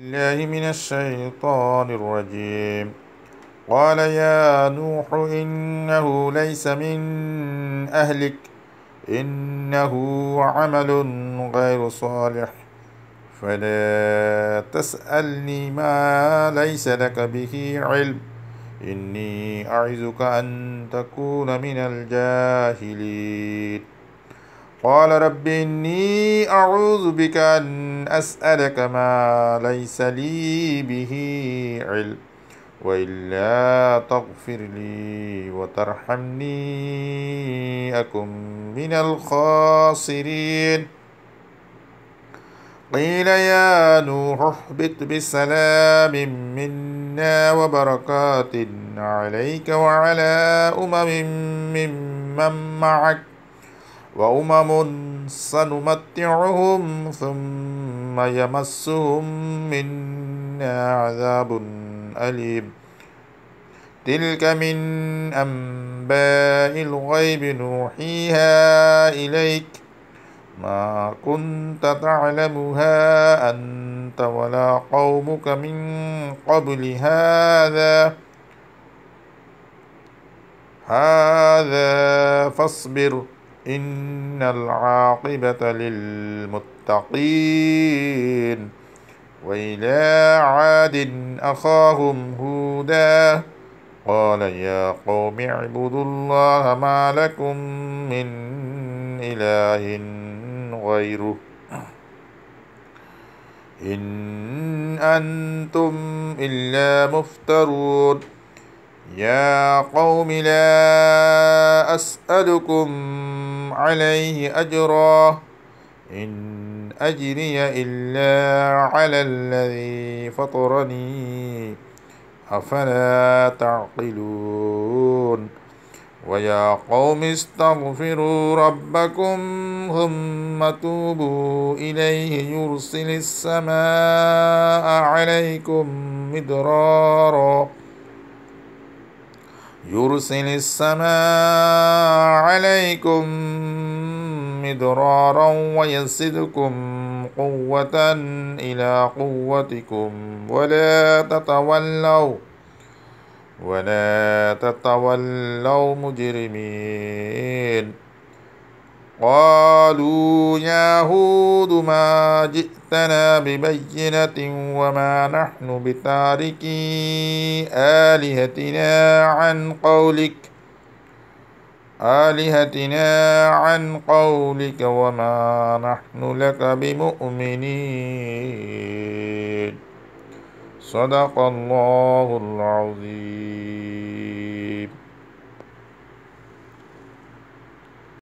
الله من الشيطان الرجيم قال يا نوح إنه ليس من أهلك إنه عمل غير صالح فلا تسألني ما ليس لك به علم إني أعزك أن تكون من الجاهلين قال رب إني أعوذ بك أن أسألك ما ليس لي به علم وإلا تغفر لي وترحمني أكن من الخاسرين قيل يا نوح اهبط بسلام منا وبركات عليك وعلى أمم ممن معك وأمم سنمتعهم ثم ثم يمسهم منا عذاب أليم تلك من أنباء الغيب نوحيها إليك ما كنت تعلمها أنت ولا قومك من قبل هذا هذا فاصبر إن العاقبة للمتقين وإلى عاد أخاهم هودا قال يا قوم اعبدوا الله ما لكم من إله غيره إن أنتم إلا مفترون يا قوم لا أسألكم عليه أجرا إن أجري إلا على الذي فطرني أفلا تعقلون ويا قوم استغفروا ربكم ثم توبوا إليه يرسل السماء عليكم مدرارا يرسل السماء عليكم مدرارا ويسدكم قوة إلى قوتكم ولا تتولوا ولا تتولوا مجرمين قالوا يا هود ما جئتنا ببينة وما نحن بتاركي آلهتنا عن قولك آلهتنا عن قولك وما نحن لك بمؤمنين صدق الله العظيم